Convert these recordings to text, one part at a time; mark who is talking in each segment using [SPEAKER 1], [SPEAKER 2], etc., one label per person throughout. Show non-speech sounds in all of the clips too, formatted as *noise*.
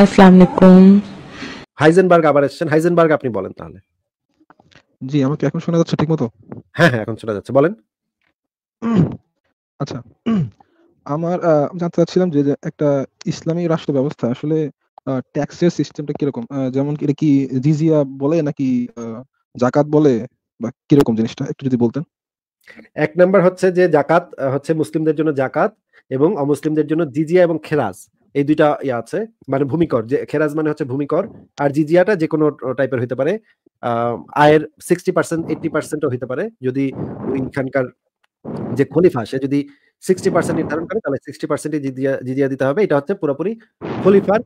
[SPEAKER 1] আসসালামু
[SPEAKER 2] হাইজেনবার্গ আবার এসেছেন হাইজেনবার্গ আপনি বলেন তাহলে
[SPEAKER 1] জি আমাকে এখন শোনা যাচ্ছে ঠিক মতো
[SPEAKER 2] হ্যাঁ হ্যাঁ এখন শোনা যাচ্ছে বলেন
[SPEAKER 1] আচ্ছা আমার জানতে চাচ্ছিলাম যে একটা ইসলামী রাষ্ট্র ব্যবস্থা আসলে ট্যাক্সের সিস্টেমটা কিরকম যেমন এটা কি জিজিয়া বলে নাকি জাকাত বলে বা কিরকম জিনিসটা একটু যদি বলতেন এক নাম্বার হচ্ছে যে জাকাত
[SPEAKER 2] হচ্ছে মুসলিমদের জন্য জাকাত এবং অমুসলিমদের জন্য জিজিয়া এবং খেরাজ এই দুইটা ইয়ে আছে মানে ভূমিকর যে খেরাজ মানে হচ্ছে ভূমিকর আর জিজিয়াটা যে কোনো টাইপের হতে পারে আয়ের সিক্সটি পার্সেন্ট এইটটি পার্সেন্টও হতে পারে যদি ওইখানকার যে খলিফা সে যদি সিক্সটি পার্সেন্ট নির্ধারণ করে তাহলে সিক্সটি পার্সেন্টই জিজিয়া জিজিয়া দিতে হবে এটা হচ্ছে পুরোপুরি খলিফার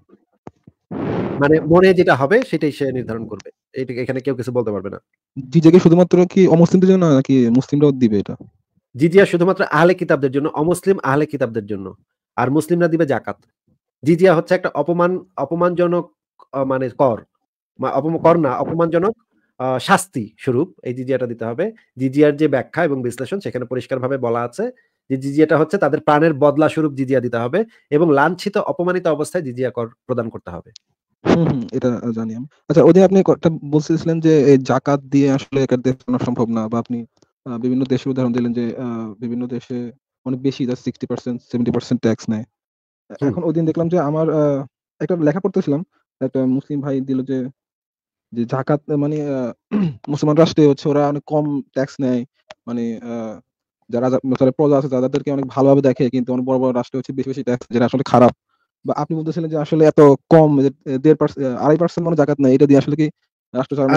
[SPEAKER 2] মানে মনে যেটা হবে সেটাই সে নির্ধারণ করবে এটা এখানে কেউ কিছু বলতে পারবে না
[SPEAKER 1] জিজিয়াকে শুধুমাত্র কি অমুসলিমদের জন্য নাকি মুসলিমরাও দিবে এটা
[SPEAKER 2] জিজিয়া শুধুমাত্র আহলে কিতাবদের জন্য অমুসলিম আহলে কিতাবদের জন্য আর মুসলিমরা দিবে জাকাত জিজিয়া হচ্ছে একটা অপমান অপমানজনক মানে কর কর না অপমানজনক শাস্তি স্বরূপ এই জিজিয়াটা দিতে হবে জিজিয়ার যে ব্যাখ্যা এবং বিশ্লেষণ সেখানে পরিষ্কারভাবে বলা আছে যে জিজিয়াটা হচ্ছে তাদের প্রাণের বদলা স্বরূপ জিজিয়া দিতে হবে এবং লাঞ্ছিত অপমানিত অবস্থায় জিজিয়া কর
[SPEAKER 1] প্রদান করতে হবে এটা জানি আমি আচ্ছা ওদিন আপনি একটা বলছিলেন যে জাকাত দিয়ে আসলে একটা দেশ সম্ভব না বা আপনি বিভিন্ন দেশের উদাহরণ দিলেন যে বিভিন্ন দেশে অনেক বেশি sixty percent seventy percent tax নেয় এখন ওই দিন দেখলাম যে আমার একটা লেখা পড়তেছিলাম একটা মুসলিম ভাই দিল যে যে জাকাত মানে *clears throat* মুসলমান রাষ্ট্রে হচ্ছে ওরা অনেক কম ট্যাক্স নেয় মানে যারা মানে, প্রজা আছে তাদেরকে অনেক ভালোভাবে দেখে কিন্তু অনেক বড় বড় রাষ্ট্রে হচ্ছে বেশি বেশি ট্যাক্স যেটা আসলে খারাপ বা আপনি বলতেছিলেন যে আসলে এত কম দেড় পার্সেন্ট আড়াই পার্সেন্ট মানে জাকাত নেয় এটা দিয়ে আসলে কি রাষ্ট্র চালানো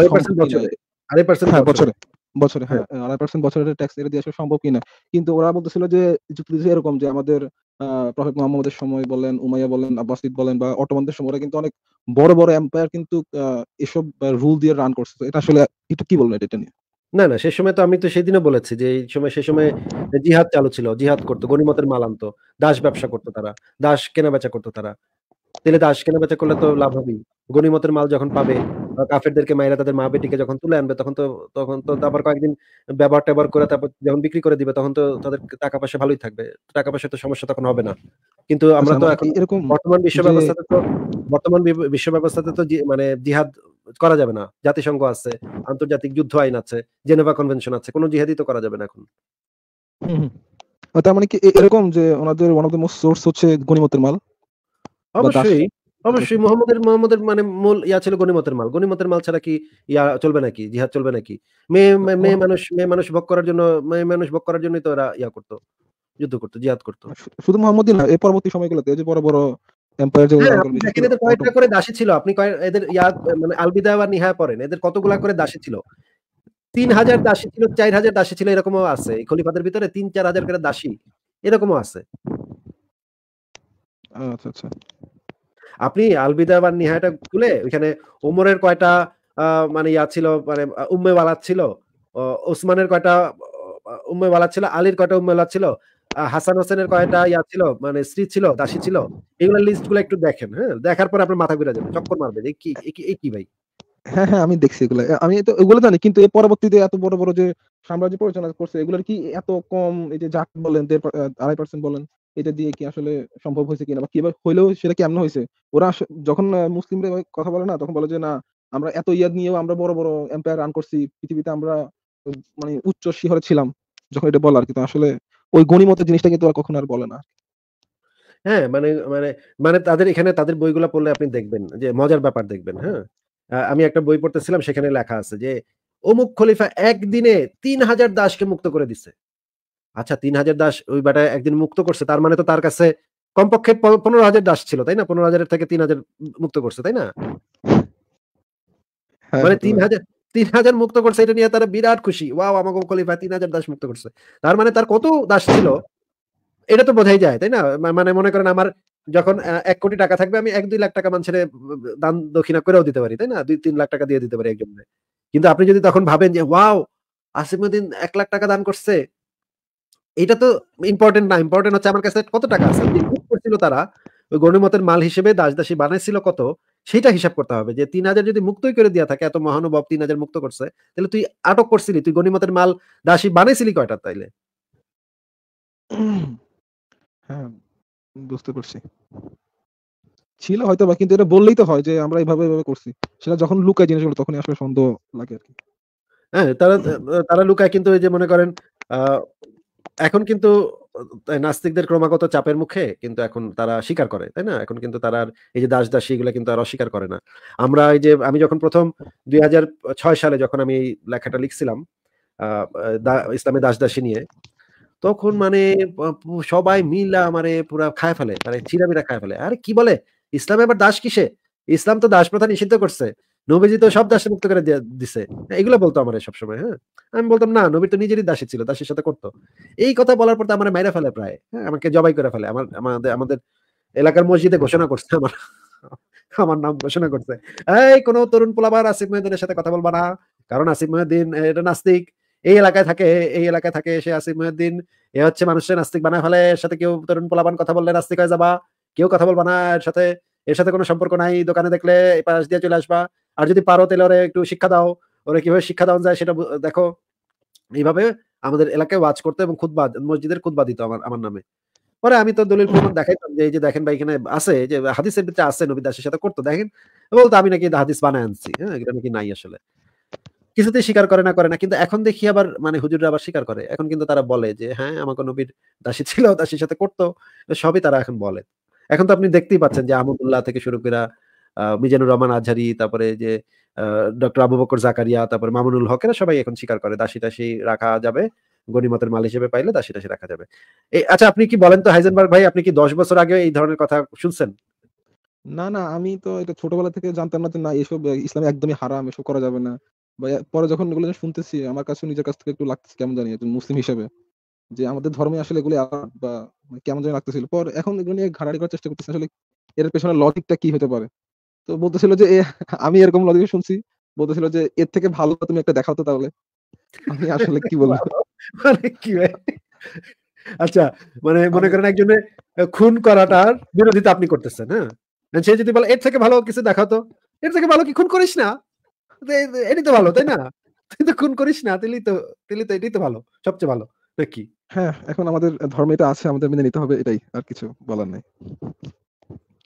[SPEAKER 1] আড়াই পার্সেন্ট বছরে বছরে হ্যাঁ, হ্যাঁ। আড়াই পার্সেন্ট বছরের ট্যাক্স এটা দিয়ে সম্ভব কিনা কিন্তু ওরা বলতেছিল যে যুক্তি এরকম যে আমাদের প্রফেট মোহাম্মদের সময় বলেন উমাইয়া বলেন আব্বাসিদ বলেন বা অটোমানদের সময় ওরা কিন্তু অনেক বড় বড় এম্পায়ার কিন্তু এসব রুল দিয়ে রান করছে এটা আসলে এটা
[SPEAKER 2] কি বলবেন এটা নিয়ে না না সে সময় তো আমি তো সেদিনও বলেছি যে এই সময় সে সময় জিহাদ চালু ছিল জিহাদ করতো গণিমতের মাল আনতো দাস ব্যবসা করতো তারা দাস কেনা বেচা করতো তারা তাহলে তো আশ কেনা বেচা করলে তো লাভ হবেই গনিমতের মাল যখন পাবে কাফেরদেরকে মায়েরা তাদের মা বেটিকে যখন তুলে আনবে তখন তো তখন তো তারপর কয়েকদিন ব্যবহার ট্যাবার করে তারপর যখন বিক্রি করে দিবে তখন তো তাদের টাকা পয়সা ভালোই থাকবে টাকা পয়সা তো সমস্যা তখন হবে না কিন্তু
[SPEAKER 1] আচ্ছা, আমরা তো মানে এখন এরকম বর্তমান বিশ্ব ব্যবস্থাতে তো
[SPEAKER 2] বর্তমান বিশ্ব ব্যবস্থাতে তো মানে জিহাদ করা যাবে না জাতিসংঘ আছে আন্তর্জাতিক যুদ্ধ আইন আছে জেনেভা কনভেনশন আছে কোনো জিহাদই তো করা যাবে না এখন
[SPEAKER 1] তার মানে কি এরকম যে ওনাদের one of the most source হচ্ছে গনিমতের মাল
[SPEAKER 2] অবশ্যই অবশ্যই মোহাম্মদের মোহাম্মদের মানে মূল ইয়া ছিল গনিমতের মাল গণিমতের মাল ছাড়া কি ইয়া চলবে নাকি জিহাদ চলবে নাকি মেয়ে মেয়ে মানুষ মেয়ে মানুষ ভোগ করার জন্য মেয়ে মানুষ ভোগ করার জন্যই তো এরা ইয়া করতো
[SPEAKER 1] যুদ্ধ করতো জিহাদ করতো শুধু মোহাম্মদই না এই পরবর্তী সময়গুলোতে যে বড় বড় হ্যাঁ,
[SPEAKER 2] করে দাসী ছিল আপনি এদের মানে আলবিদা বা নিহা এদের কতগুলা করে দাসী ছিল তিন হাজার দাসী ছিল চার হাজার দাসী ছিল এরকমও আছে খলিফাদের ভিতরে তিন চার হাজার করে দাসী এরকমও আছে আচ্ছা আচ্ছা আপনি আলবিদা বা নিহায়টা খুলে ওইখানে ওমরের কয়টা মানে ইয়া ছিল মানে উম্মে বালাত ছিল ওসমানের কয়টা উম্মে বালাত ছিল আলীর কয়টা উম্মে বালাত ছিল হাসান হোসেনের কয়টা ইয়া ছিল মানে স্ত্রী ছিল দাসী ছিল এগুলো লিস্ট গুলো একটু দেখেন হ্যাঁ দেখার পর
[SPEAKER 1] আপনার মাথা ঘুরে যাবে চক্কর মারবে যে কি এই কি ভাই হ্যাঁ হ্যাঁ আমি দেখছি এগুলো আমি তো এগুলো জানি কিন্তু এই পরবর্তীতে এত বড় বড় যে সাম্রাজ্য পরিচালনা করছে এগুলোর কি এত কম এই যে জাট বলেন আড়াই পার্সেন্ট বলেন এটা দিয়ে কি আসলে সম্ভব হয়েছে কিনা বা কিভাবে হইলেও সেটা কেমন হয়েছে ওরা যখন মুসলিমরা কথা বলে না তখন বলে যে না আমরা এত ইয়াদ নিয়েও আমরা বড় বড় এম্পায়ার রান করছি পৃথিবীতে আমরা মানে উচ্চ শিহরে ছিলাম যখন এটা বলার কিন্তু আসলে ওই গণিমত জিনিসটা কিন্তু আর কখনো আর বলে না
[SPEAKER 2] হ্যাঁ মানে মানে মানে তাদের এখানে তাদের বইগুলো পড়লে আপনি দেখবেন যে মজার ব্যাপার দেখবেন হ্যাঁ আমি একটা বই পড়তেছিলাম সেখানে লেখা আছে যে অমুক খলিফা একদিনে তিন হাজার দাসকে মুক্ত করে দিছে আচ্ছা তিন হাজার দাস ওই বেটা একদিন মুক্ত করছে তার মানে তো তার কাছে কমপক্ষে পনেরো হাজার দাস ছিল তাই না পনেরো হাজারের থেকে তিন হাজার মুক্ত করছে তাই না হ্যাঁ, মানে তিন হাজার তিন হাজার মুক্ত করছে এটা নিয়ে তারা বিরাট খুশি ওয়াও আমাকে খলিফা তিন হাজার দাস মুক্ত করছে তার মানে তার কত দাস ছিল এটা তো বোঝাই যায় তাই না মানে মনে করেন আমার যখন এক কোটি টাকা থাকবে আমি এক দুই লাখ টাকা মানুষের দান দক্ষিণা করেও দিতে পারি তাই না দুই তিন লাখ টাকা দিয়ে দিতে পারি একজনে কিন্তু আপনি যদি তখন ভাবেন যে ওয়াও আসিমুদ্দিন এক লাখ টাকা দান করছে এটা তো ইম্পর্টেন্ট না ইম্পর্টেন্ট হচ্ছে আমার কাছে কত টাকা আছে করছিল তারা ওই গণিমতের মাল হিসেবে দাস দাসী বানাইছিল কত সেটা হিসাব করতে হবে যে তিন হাজার যদি মুক্তই করে দিয়া থাকে এত মহানুভব তিন হাজার মুক্ত করছে তাহলে তুই আটক করছিলি তুই গণিমতের মাল দাসী বানাইছিলি কয়টা তাইলে
[SPEAKER 1] হ্যাঁ বুঝতে পারছি ছিল হয়তো বা কিন্তু এটা বললেই তো হয় যে আমরা এইভাবে এইভাবে করছি সেটা যখন লুকায় জিনিসগুলো তখনই আসলে সন্দেহ লাগে আর কি হ্যাঁ তারা তারা লুকায় কিন্তু এই যে মনে করেন এখন কিন্তু
[SPEAKER 2] নাস্তিকদের ক্রমাগত চাপের মুখে কিন্তু এখন তারা স্বীকার করে তাই না এখন কিন্তু তারা এই যে দাস দাসী এগুলো কিন্তু আর অস্বীকার করে না আমরা এই যে আমি যখন প্রথম দুই সালে যখন আমি এই লেখাটা লিখছিলাম ইসলামে দাস দাসী নিয়ে তখন মানে সবাই মিলা মানে পুরা খায় ফেলে মানে চিরামিরা খায় ফেলে আরে কি বলে ইসলামে আবার দাস কিসে ইসলাম তো দাস প্রথা নিষিদ্ধ করছে নবীজি তো সব দাসে মুক্ত করে দিছে এগুলো বলতো আমার সবসময় হ্যাঁ আমি বলতাম না নবীর তো নিজেরই দাসী ছিল দাসের সাথে করতো এই কথা বলার পর তো আমার মাইরা ফেলে প্রায় হ্যাঁ আমাকে জবাই করে ফেলে আমার আমাদের আমাদের এলাকার মসজিদে ঘোষণা করছে আমার আমার নাম ঘোষণা করছে এই কোন তরুণ পোলাবার আসিফ মহিউদ্দিনের সাথে কথা বলবা না কারণ আসিফ মহিউদ্দিন এটা নাস্তিক এই এলাকায় থাকে এই এলাকায় থাকে সে আসিফ মহিউদ্দিন এ হচ্ছে মানুষের নাস্তিক বানায় ফেলে এর সাথে কেউ তরুণ পোলাবান কথা বললে নাস্তিক হয়ে যাবা কেউ কথা বলবা না এর সাথে এর সাথে কোনো সম্পর্ক নাই দোকানে দেখলে এই পাশ দিয়ে চলে আসবা আর যদি পারো তাহলে ওরা একটু শিক্ষা দাও ওরা কিভাবে শিক্ষা দেওয়া যায় সেটা দেখো এইভাবে আমাদের এলাকায় ওয়াজ করতে এবং খুদবা মসজিদের খুদবা দিত আমার আমার নামে পরে আমি তো দলিল প্রমাণ দেখাইতাম যে এই যে দেখেন ভাই এখানে আছে যে হাদিসের ভিতরে আছে নবী দাসের সাথে করতো দেখেন বলতো আমি নাকি হাদিস বানায় আনছি হ্যাঁ এটা নাকি নাই আসলে কিছুতেই স্বীকার করে না করে না কিন্তু এখন দেখি আবার মানে হুজুররা আবার স্বীকার করে এখন কিন্তু তারা বলে যে হ্যাঁ আমাকে নবীর দাসী ছিল দাসীর সাথে করতো সবই তারা এখন বলে এখন তো আপনি দেখতেই পাচ্ছেন যে আহমদুল্লাহ থেকে শুরু করা মিজানুর রহমান আজহারি তারপরে যে ডক্টর আবু বকর জাকারিয়া তারপরে মামুনুল হকেরা সবাই এখন স্বীকার করে দাসী দাসী রাখা যাবে গণিমতের মাল হিসেবে পাইলে দাসী টাসি রাখা যাবে এই আচ্ছা আপনি কি বলেন তো হাইজেনবার্গ ভাই আপনি কি দশ বছর আগে এই ধরনের কথা শুনছেন
[SPEAKER 1] না না আমি তো এটা ছোটবেলা থেকে জানতাম না যে না এসব ইসলাম একদমই হারাম এসব করা যাবে না পরে যখন এগুলো শুনতেছি আমার কাছে নিজের কাছ থেকে একটু লাগতেছে কেমন জানি একজন মুসলিম হিসেবে যে আমাদের ধর্মে আসলে এগুলি বা মানে কেমন জানি লাগতেছিল পর এখন এগুলো নিয়ে ঘাড়াড়ি করার চেষ্টা করতেছে আসলে এর পেছনে লজিকটা কি হতে পারে তো বলতেছিল যে আমি এরকম লজিক শুনছি বলতেছিল যে এর থেকে ভালো তুমি একটা দেখাও তো তাহলে আমি আসলে কি বলবো *laughs* মানে কি আচ্ছা
[SPEAKER 2] মানে মনে করেন একজনের খুন করাটার বিরোধিতা আপনি করতেছেন হ্যাঁ মানে সে যদি বলে এর থেকে ভালো কিছু দেখাতো এর থেকে ভালো কি খুন করিস না এটি তো ভালো তাই না তুই তো খুন করিস না তেলি তো তেলি তো এটাই তো ভালো সবচেয়ে ভালো কি
[SPEAKER 1] হ্যাঁ এখন আমাদের ধর্মে এটা আছে আমাদের মেনে নিতে হবে এটাই আর কিছু বলার নাই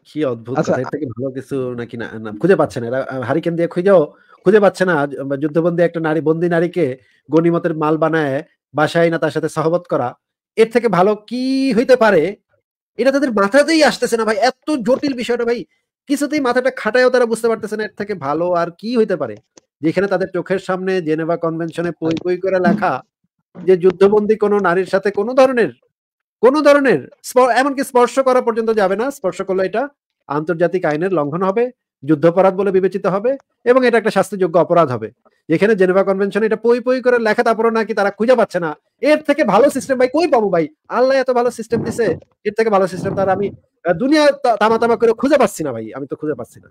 [SPEAKER 2] কি অদ্ভুত আচ্ছা, থেকে ভালো কিছু নাকি না খুঁজে পাচ্ছে না হারিকেন দিয়ে খুঁজে পাচ্ছে না যুদ্ধবন্দী একটা নারী বন্দি নারীকে মাল বানায় বাসায় না তার সাথে সহবত করা এর থেকে ভালো কি হইতে পারে এটা তাদের মাথাতেই আসতেছে না ভাই এত জটিল বিষয়টা ভাই কিছুতেই মাথাটা খাটায়ও তারা বুঝতে পারতেছে না এর থেকে ভালো আর কি হইতে পারে যেখানে তাদের চোখের সামনে জেনেভা কনভেনশনে পই পই করে লেখা যে যুদ্ধবন্দী কোনো নারীর সাথে কোনো ধরনের কোন ধরনের এমনকি স্পর্শ করা পর্যন্ত যাবে না স্পর্শ করলে এটা আন্তর্জাতিক আইনের লঙ্ঘন হবে যুদ্ধাপরাধ বলে বিবেচিত হবে এবং এটা একটা শাস্তিযোগ্য অপরাধ হবে যেখানে জেনেভা কনভেনশন এটা পই পই করে লেখা তারপরে নাকি তারা খুঁজে পাচ্ছে না এর থেকে ভালো সিস্টেম ভাই কই পাবো ভাই আল্লাহ এত ভালো সিস্টেম দিছে এর থেকে ভালো সিস্টেম তারা আমি দুনিয়া তামা তামা করে খুঁজে পাচ্ছি না ভাই আমি তো খুঁজে পাচ্ছি
[SPEAKER 1] না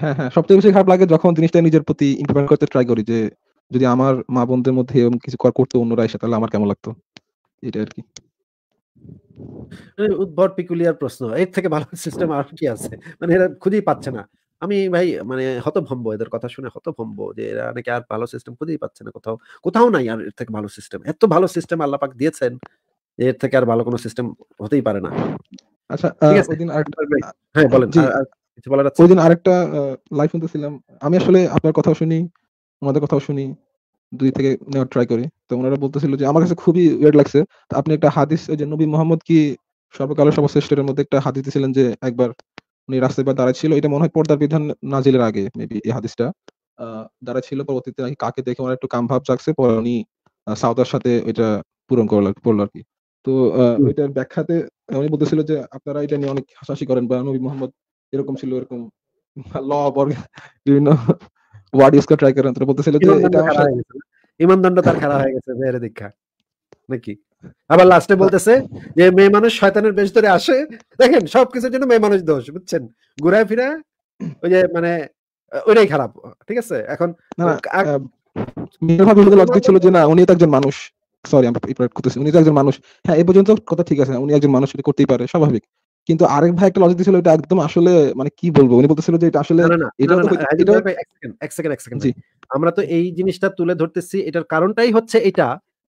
[SPEAKER 1] হ্যাঁ হ্যাঁ সবথেকে বেশি খারাপ লাগে যখন জিনিসটা নিজের প্রতি ইমপ্লিমেন্ট করতে ট্রাই করি যে যদি আমার মা বোনদের মধ্যে এরকম কিছু করতো অন্যরা এসে তাহলে আমার কেমন লাগতো এটা আর কি
[SPEAKER 2] মানে উদ্ভট পিকুলিয়ার প্রশ্ন এর থেকে ভালো সিস্টেম আর কি আছে মানে এরা খুঁজেই পাচ্ছে না আমি ভাই মানে হতভম্ব এদের কথা শুনে হতভম্ব যে এরা আর ভালো সিস্টেম খুঁজেই পাচ্ছে না কোথাও কোথাও নাই আর এর থেকে ভালো সিস্টেম এত ভালো সিস্টেম আল্লাহ দিয়েছেন এর থেকে আর ভালো কোনো সিস্টেম হতেই পারে না
[SPEAKER 1] আচ্ছা আরেকটা হ্যাঁ বলেন আরেকটা লাইফ শুনতেছিলাম আমি আসলে আপনার কথা শুনি আমাদের কথাও শুনি দুই থেকে নেওয়ার ট্রাই করি তো ওনারা বলতেছিল যে আমার কাছে খুবই ওয়েট লাগছে আপনি একটা হাদিস যে নবী মোহাম্মদ কি সর্বকালের সর্বশ্রেষ্ঠের মধ্যে একটা হাদিস দিয়েছিলেন যে একবার উনি রাস্তায় বা দাঁড়ায় ছিল এটা মনে হয় পর্দার বিধান নাজিলের আগে মেবি এই হাদিসটা দাঁড়ায় ছিল পরবর্তীতে নাকি কাকে দেখে ওনার একটু কাম ভাব চাকছে পরে উনি সাউদার সাথে এটা পূরণ করলো পড়লো আর কি তো ওইটার ব্যাখ্যাতে উনি বলতেছিল যে আপনারা এটা নিয়ে অনেক হাসাহাসি করেন বা নবী মোহাম্মদ এরকম ছিল এরকম ল বর্গ বিভিন্ন ওয়ার্ড ইউজ করে ট্রাই করেন বলতেছিল যে এটা
[SPEAKER 2] ইমানদণ্ড তার হয়ে গেছে নাকি আবার লাস্টে বলতেছে যে মেয়ে মানুষ শয়তানের বেশ ধরে আসে দেখেন সবকিছুর জন্য মেয়ে মানুষ দোষ বুঝছেন ঘুরায় ফিরে ওই যে মানে ওইটাই খারাপ ঠিক আছে এখন
[SPEAKER 1] ছিল যে না উনি তো একজন মানুষ সরি আমরা করতেছি উনি তো একজন মানুষ হ্যাঁ এই পর্যন্ত কথা ঠিক আছে উনি একজন মানুষ করতেই পারে স্বাভাবিক কিন্তু আরেক ভাই একটা লজিক দিছিল এটা একদম আসলে মানে কি বলবো উনি বলতেছিল যে এটা আসলে এটা
[SPEAKER 2] এক সেকেন্ড এক সেকেন্ড আমরা তো এই জিনিসটা তুলে ধরতেছি এটার কারণটাই হচ্ছে এটা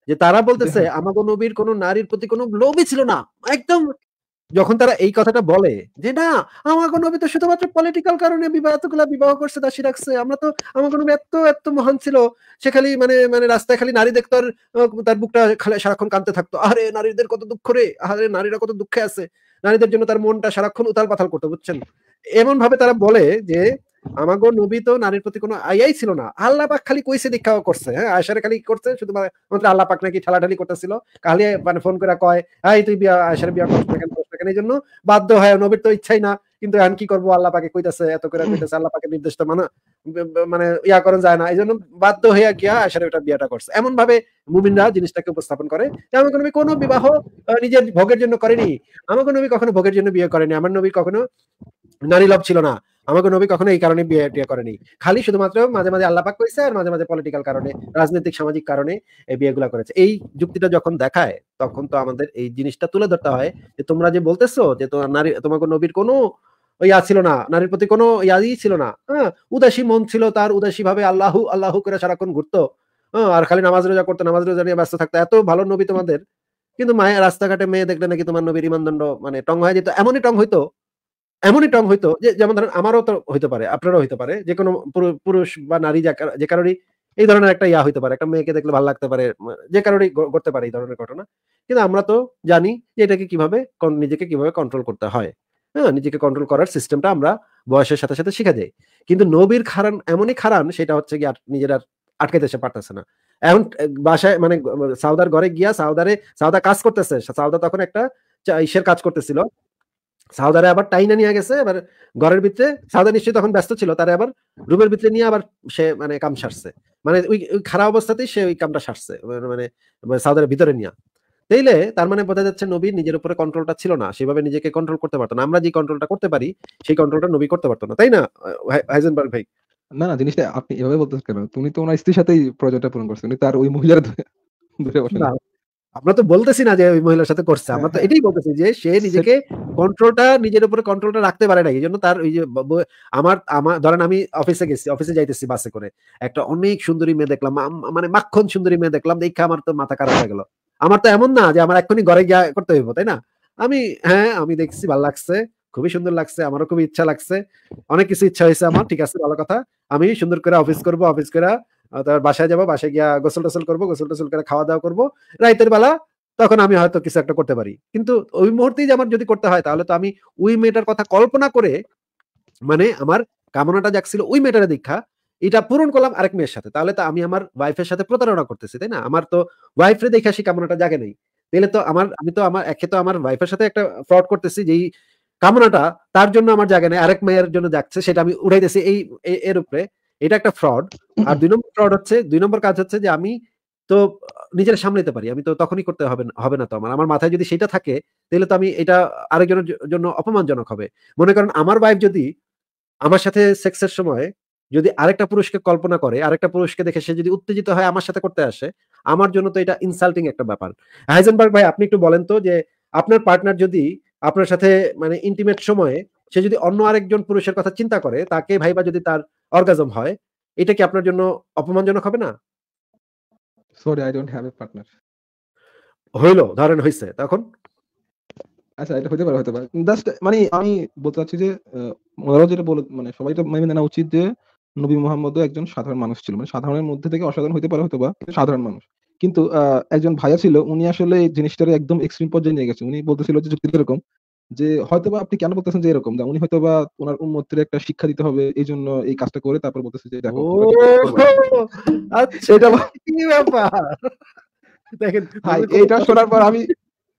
[SPEAKER 2] যে তারা বলতেছে আমাগো নবীর কোনো নারীর প্রতি কোনো লোভই ছিল না একদম যখন তারা এই কথাটা বলে যে না আমার কোনো নবী তো শুধুমাত্র পলিটিক্যাল কারণে বিবাহতগুলা বিবাহ করছে দাসী রাখছে আমরা তো আমার কোনো এত এত মহান ছিল সে খালি মানে মানে রাস্তায় খালি নারী দেখতো আর তার বুকটা সারাক্ষণ কাঁদতে থাকতো আরে নারীদের কত দুঃখ রে আরে নারীরা কত দুঃখে আছে নারীদের জন্য তার মনটা সারাক্ষণ উতাল পাতাল করতো বুঝছেন এমন ভাবে তারা বলে যে আমাগো নবী তো নারীর প্রতি কোনো আয়াই ছিল না আল্লাহ পাক খালি কইছে দীক্ষাও করছে হ্যাঁ আয়সারে খালি করছে শুধু মানে আল্লাহ পাক নাকি ঠালাঠালি করতেছিল খালি মানে ফোন করে কয় এই তুই বিয়া আয়সারে বিয়া করছিস কেন করছিস কেন এই জন্য বাধ্য হয় নবীর তো ইচ্ছাই না কিন্তু এখন কি করবো আল্লাহ পাকে কইতাছে এত করে কইতাছে আল্লাহ পাকে নির্দেশ তো মানে মানে ইয়া করেন যায় না এই জন্য বাধ্য হইয়া গিয়া আসলে ওটা বিয়াটা করছে এমন ভাবে মুমিনরা জিনিসটাকে উপস্থাপন করে যে আমাকে নবী কোনো বিবাহ নিজের ভোগের জন্য করেনি আমাকে নবী কখনো ভোগের জন্য বিয়ে করেনি আমার নবী কখনো নারী লাভ ছিল না আমাকে নবী কখনো এই কারণে বিয়ে টিয়ে করেনি খালি শুধুমাত্র মাঝে মাঝে আল্লাহ পাক করেছে আর মাঝে মাঝে পলিটিক্যাল কারণে রাজনৈতিক সামাজিক কারণে এই বিয়েগুলা করেছে এই যুক্তিটা যখন দেখায় তখন তো আমাদের এই জিনিসটা তুলে ধরতে হয় যে তোমরা যে বলতেছো যে তোমার নারী তোমাকে নবীর কোনো ইয়া ছিল না নারীর প্রতি কোনো ইয়াদি ছিল না হ্যাঁ উদাসী মন ছিল তার উদাসী ভাবে আল্লাহ আল্লাহ করে সারাক্ষণ ঘুরতো হ্যাঁ আর খালি নামাজ রোজা করতো নামাজ রোজা নিয়ে ব্যস্ত থাকতো এত ভালো নবী তোমাদের কিন্তু মায়ের রাস্তাঘাটে মেয়ে দেখলে নাকি তোমার নবীর ইমানদণ্ড মানে টং হয়ে যেত এমনই টং হইতো এমনই টং হইতো যে যেমন ধরেন আমারও তো হইতে পারে আপনারও হইতে পারে যে কোনো পুরুষ বা নারী যে কারণে এই ধরনের একটা ইয়া হইতে পারে একটা মেয়েকে দেখলে ভালো লাগতে পারে যে কারণে করতে পারে এই ধরনের ঘটনা কিন্তু আমরা তো জানি যে এটাকে কিভাবে নিজেকে কিভাবে কন্ট্রোল করতে হয় হ্যাঁ, নিজেকে কন্ট্রোল করার সিস্টেমটা আমরা বয়সের সাথে সাথে শিখে যাই কিন্তু নবীর খারান এমনই খারান সেটা হচ্ছে কি নিজের আর আটকে দেশে পারতেছে না এখন বাসায় মানে সাউদার ঘরে গিয়া সাউদারে সাউদা কাজ করতেছে সাউদা তখন একটা ইসের কাজ করতেছিল সাউদারে আবার টাইনা নিয়ে গেছে এবার ঘরের ভিতরে সাউদা নিশ্চয়ই তখন ব্যস্ত ছিল তারা আবার রুমের ভিতরে নিয়ে আবার সে মানে কাম সারছে মানে ওই খারাপ অবস্থাতেই সে ওই কামটা সারছে মানে, মানে সাউদারের ভিতরে নিয়ে তাইলে তার মানে বোঝা যাচ্ছে নবীর নিজের উপরে কন্ট্রোলটা ছিল না সেভাবে নিজেকে কন্ট্রোল করতে পারতো না আমরা যে কন্ট্রোলটা করতে পারি সেই কন্ট্রোলটা নবী করতে
[SPEAKER 1] পারতো না তাই না হাইজেনবার্গ ভাই না না জিনিসটা আপনি এভাবে বলতেছেন কেন তুমি তো ওনার স্ত্রীর সাথেই প্রজেক্টটা পূরণ করছো তার ওই মহিলার দূরে বসেন আমরা তো বলতেছি না যে ওই মহিলার সাথে করছে
[SPEAKER 2] আমরা তো হ্যাঁ, হ্যাঁ। এটাই বলতেছি যে সে নিজেকে কন্ট্রোলটা নিজের উপরে কন্ট্রোলটা রাখতে পারে না এই জন্য তার ওই যে আমার আমার ধরেন আমি অফিসে গেছি অফিসে যাইতেছি বাসে করে একটা অনেক সুন্দরী মেয়ে দেখলাম মানে মাখন সুন্দরী মেয়ে দেখলাম দেখা আমার তো মাথা খারাপ হয়ে গেল আমার তো এমন না যে আমার এক্ষুনি ঘরে গিয়ে করতে হইব তাই না আমি হ্যাঁ আমি দেখছি ভালো লাগছে খুবই সুন্দর লাগছে আমারও খুবই ইচ্ছা লাগছে অনেক কিছু ইচ্ছা হয়েছে আমার ঠিক আছে ভালো কথা আমি সুন্দর করে অফিস করব অফিস করে তারপর বাসায় যাবো বাসায় গিয়া গোসল টোসল করবো গোসল টোসল করে খাওয়া দাওয়া করবো রাইতের বেলা তখন আমি হয়তো কিছু একটা করতে পারি কিন্তু ওই মুহূর্তেই যে আমার যদি করতে হয় তাহলে তো আমি ওই মেয়েটার কথা কল্পনা করে মানে আমার কামনাটা যাচ্ছিল ওই মেয়েটার দীক্ষা এটা পূরণ করলাম আরেক মেয়ের সাথে তাহলে তো আমি আমার ওয়াইফের সাথে প্রতারণা করতেছি তাই না আমার তো ওয়াইফের দেখে আসি কামনাটা জাগে নাই তাহলে তো আমার আমি তো আমার একে তো আমার ওয়াইফের সাথে একটা ফ্রড করতেছি যেই কামনাটা তার জন্য আমার জাগে নাই আরেক মেয়ের জন্য যাচ্ছে সেটা আমি উঠাইতেছি এই এর উপরে এটা একটা ফ্রড আর দুই নম্বর ফ্রড হচ্ছে দুই নম্বর কাজ হচ্ছে যে আমি তো নিজের সামলাতে পারি আমি তো তখনই করতে হবে হবে না তো আমার আমার মাথায় যদি সেটা থাকে তাহলে তো আমি এটা আরেকজনের জন্য অপমানজনক হবে মনে করেন আমার ওয়াইফ যদি আমার সাথে সেক্সের সময় যদি আরেকটা পুরুষকে কল্পনা করে আরেকটা পুরুষকে দেখে সে যদি উত্তেজিত হয় আমার সাথে করতে আসে আমার জন্য তো এটা ইনসাল্টিং একটা ব্যাপার হাইজেনবার্গ ভাই আপনি একটু বলেন তো যে আপনার পার্টনার যদি আপনার সাথে মানে ইন্টিমেট সময়ে সে যদি অন্য আরেকজন পুরুষের কথা চিন্তা করে তাকে ভাইবা যদি তার অর্গাজম হয় এটা কি আপনার জন্য অপমানজনক হবে না sorry
[SPEAKER 1] I don't have a partner
[SPEAKER 2] হইলো ধরেন হইছে তখন
[SPEAKER 1] আচ্ছা এটা হতে পারে হতে পারে জাস্ট মানে আমি বলতে চাচ্ছি যে ওনারাও যেটা বলে মানে সবাই তো মেনে নেওয়া উচিত যে নবী মোহাম্মদও একজন সাধারণ মানুষ ছিল মানে সাধারণের মধ্যে থেকে অসাধারণ হইতে পারে হয়তো বা সাধারণ মানুষ কিন্তু একজন ভাইয়া ছিল উনি আসলে এই জিনিসটার একদম এক্সট্রিম পর্যায়ে নিয়ে গেছে উনি বলতেছিল যে যুক্তি এরকম যে হয়তো বা আপনি কেন বলতেছেন যে এরকম উনি হয়তো বা ওনার উন্মত্তের একটা শিক্ষা দিতে হবে এই জন্য এই কাজটা করে তারপর বলতেছে যে দেখো আচ্ছা, এটা
[SPEAKER 2] কি ব্যাপার দেখেন এটা শোনার পর আমি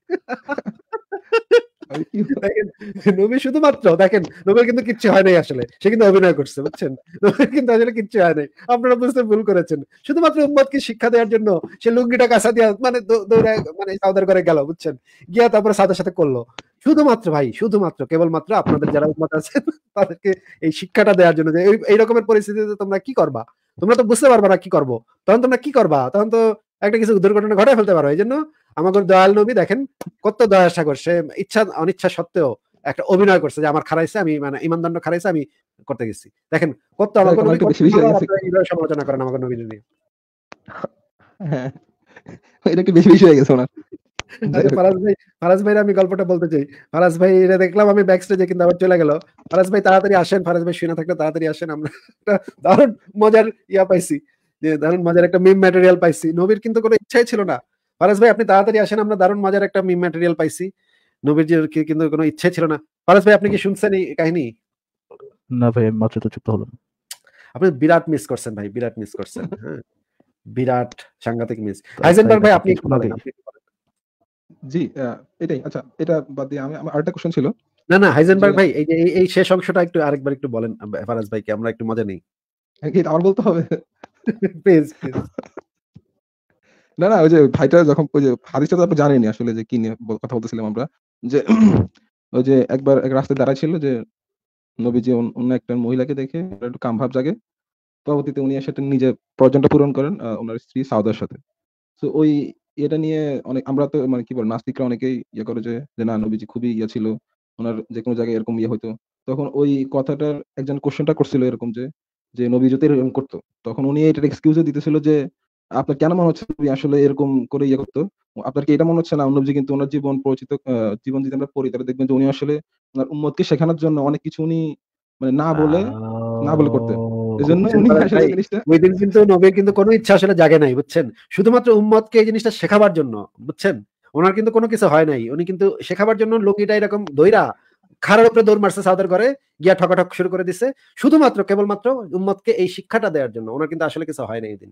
[SPEAKER 2] *laughs* *laughs* নবী শুধুমাত্র দেখেন নবীর কিন্তু কিচ্ছু হয় নাই আসলে সে কিন্তু অভিনয় করছে বুঝছেন নবীর কিন্তু আসলে কিচ্ছু হয় নাই আপনারা বুঝতে ভুল করেছেন শুধুমাত্র উম্মদকে শিক্ষা দেওয়ার জন্য সে লুঙ্গিটা মানে দৌড়ে মানে সাউদার করে গেল বুঝছেন গিয়া তারপরে সাথে করলো শুধুমাত্র ভাই শুধুমাত্র কেবলমাত্র আপনাদের যারা উম্মত আছে তাদেরকে এই শিক্ষাটা দেওয়ার জন্য যে এই রকমের পরিস্থিতিতে তোমরা কি করবা তোমরা তো বুঝতে পারবা না কি করবো তখন তোমরা কি করবা তখন তো একটা কিছু দুর্ঘটনা ঘটায় ফেলতে পারো এই জন্য আমাদের দয়াল নবী দেখেন কত সাগর সে ইচ্ছা অনিচ্ছা সত্ত্বেও একটা অভিনয় করছে যে আমার খারাইছে আমি মানে ইমানদণ্ড খারাইছে আমি করতে গেছি দেখেন কত হ্যাঁ, সমালোচনা করেন আমাদের নবী নিয়ে হ্যাঁ,
[SPEAKER 1] এটা কি বেশি বেশি হয়ে গেছে
[SPEAKER 2] আচ্ছা, ফারাজ ভাই ফারাজ আমি গল্পটা বলতে চাই ফারাজ ভাই এটা দেখলাম আমি ব্যাক স্টেজে কিন্তু আবার চলে গেল ফারাজ ভাই তাড়াতাড়ি আসেন ফারাজ ভাই শুয়ে থাকলে তাড়াতাড়ি আসেন আমরা দারুণ মজার ইয়া পাইছি যে দারুণ মজার একটা মিম ম্যাটেরিয়াল পাইছি নবীর কিন্তু কোনো ইচ্ছাই ছিল না ফারাজ ভাই আপনি তাড়াতাড়ি আসেন আমরা দারুণ মজার একটা মিম ম্যাটেরিয়াল পাইছি নবীরজির কিন্তু কোনো ইচ্ছে ছিল না ফারাজ ভাই আপনি কি শুনছেন এই কাহিনী
[SPEAKER 3] না ভাই মাত্র তো চুপ হলাম
[SPEAKER 2] আপনি বিরাট মিস করছেন ভাই বিরাট মিস করছেন *laughs* হ্যাঁ বিরাট সাংঘাতিক
[SPEAKER 1] মিস আইজেনবার্গ ভাই আপনি একটু বলেন জি এটাই আচ্ছা এটা বাদ দিয়ে আমি আমার আরেকটা কোশ্চেন ছিল না না হাইজেনবার্গ ভাই এই যে এই শেষ অংশটা একটু আরেকবার একটু বলেন ফারাজ ভাইকে আমরা একটু মজা নেই হ্যাঁ, আমার বলতে হবে প্লিজ *laughs* প্লিজ না না ওই যে ভাইটা যখন ওই যে হাদিসটা তো আপনি জানেনি আসলে যে কি নিয়ে কথা বলতেছিলাম আমরা যে ওই যে একবার এক রাস্তায় দাঁড়ায় ছিল যে নবীজি অন্য একটা মহিলাকে দেখে একটু কাম ভাব জাগে পরবর্তীতে উনি সেটা নিজের প্রয়োজনটা পূরণ করেন ওনার স্ত্রী সাউদার সাথে তো ওই এটা নিয়ে অনেক আমরা তো মানে কি বল নাস্তিকরা অনেকেই ইয়ে করে যে না নবীজি খুবই ইয়ে ছিল ওনার যে কোনো জায়গায় এরকম ইয়ে হতো তখন ওই কথাটার একজন কোশ্চেনটা করছিল এরকম যে যে নবী যদি এরকম করতো তখন উনি এটার এক্সকিউজে দিতেছিল যে আপনার কেন মনে হচ্ছে আসলে এরকম করে ইয়ে করতো আপনার কি এটা মনে হচ্ছে না নবজি কিন্তু ওনার জীবন পরিচিত জীবন যদি আমরা পড়ি তাহলে দেখবেন যে উনি আসলে ওনার উন্মতকে শেখানোর জন্য অনেক কিছু উনি মানে না বলে না বলে করতেন
[SPEAKER 2] শুধুমাত্র উম্মতকে এই জিনিসটা কেবলমাত্র উম্মতকে এই শিক্ষাটা দেওয়ার জন্য ওনার কিন্তু আসলে কিছু হয় না এই দিন